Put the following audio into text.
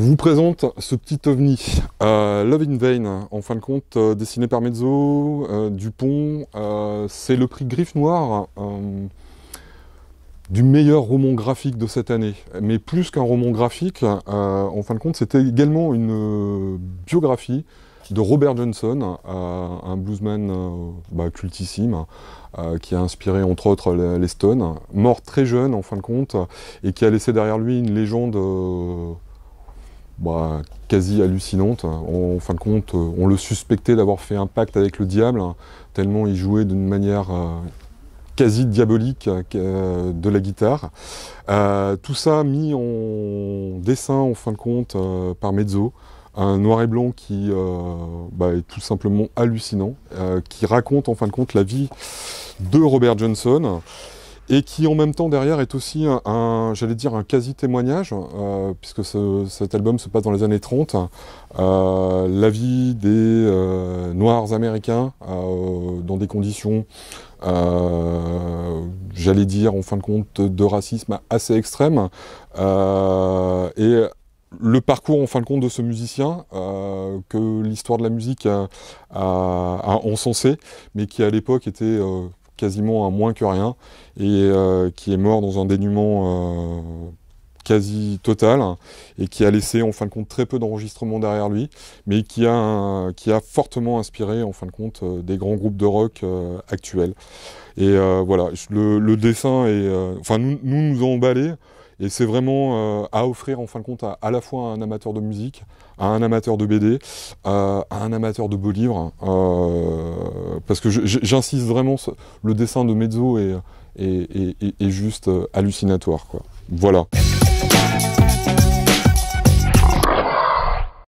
Je vous présente ce petit ovni, euh, Love in Vain, en fin de compte euh, dessiné par Mezzo, euh, Dupont, c'est le prix Griffe Noire du meilleur roman graphique de cette année. Mais plus qu'un roman graphique, en fin de compte c'était également une biographie de Robert Johnson, un bluesman bah, cultissime, qui a inspiré entre autres les, Stones, mort très jeune en fin de compte, et qui a laissé derrière lui une légende bah, quasi hallucinante. En, fin de compte, on le suspectait d'avoir fait un pacte avec le diable, tellement il jouait d'une manière euh, quasi diabolique euh, euh, de la guitare. tout ça mis en dessin, en fin de compte, par Mezzo. Un noir et blanc qui bah, est tout simplement hallucinant, qui raconte en fin de compte la vie de Robert Johnson et qui en même temps derrière est aussi un, j'allais dire un quasi témoignage euh, puisque cet album se passe dans les années 30 euh, la vie des euh, noirs américains dans des conditions j'allais dire en fin de compte de racisme assez extrême et le parcours en fin de compte de ce musicien que l'histoire de la musique a, encensé, mais qui à l'époque était quasiment à moins que rien, et euh, qui est mort dans un dénuement euh, quasi total et qui a laissé en fin de compte très peu d'enregistrements derrière lui, mais qui a, qui a fortement inspiré en fin de compte euh, des grands groupes de rock actuels. Et voilà, le, dessin est, enfin nous, nous nous a et c'est vraiment à offrir en fin de compte à, à, la fois à un amateur de musique, à un amateur de BD, à un amateur de beaux livres parce que j'insiste vraiment, le dessin de Mezzo est, juste euh, hallucinatoire. Quoi. Voilà.